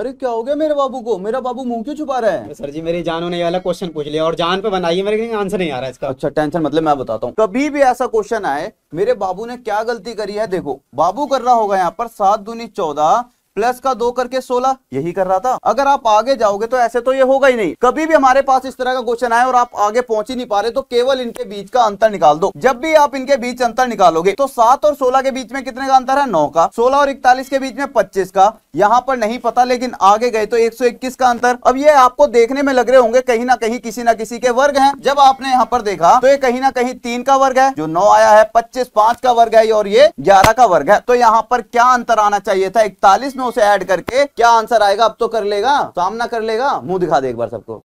अरे क्या हो गया मेरे बाबू को मेरा बाबू मुंह क्यों छुपा रहा है सर जी मेरी जान होने वाला क्वेश्चन पूछ लिया और जान पे बनाइए मेरे आंसर नहीं आ रहा है इसका अच्छा टेंशन मतलब मैं बताता हूँ कभी भी ऐसा क्वेश्चन आए मेरे बाबू ने क्या गलती करी है देखो बाबू कर रहा होगा यहाँ पर सात दूनी चौदह प्लस का दो करके सोलह यही कर रहा था अगर आप आगे जाओगे तो ऐसे तो ये होगा ही नहीं कभी भी हमारे पास इस तरह का क्वेश्चन आए और आप आगे पहुंच ही नहीं पा रहे तो केवल इनके बीच का अंतर निकाल दो जब भी आप इनके बीच अंतर निकालोगे तो सात और सोलह के बीच में कितने का अंतर है नौ का सोलह और इकतालीस के बीच में पच्चीस का यहाँ पर नहीं पता लेकिन आगे गए तो एक का अंतर अब ये आपको देखने में लग रहे होंगे कहीं ना कहीं किसी ना किसी के वर्ग है जब आपने यहाँ पर देखा तो ये कहीं ना कहीं तीन का वर्ग है जो नौ आया है पच्चीस पांच का वर्ग है और ये ग्यारह का वर्ग है तो यहाँ पर क्या अंतर आना चाहिए था इकतालीस इसमें उसे ऐड करके क्या आंसर आएगा अब तो कर लेगा सामना कर लेगा मुंह दिखा दे एक बार सबको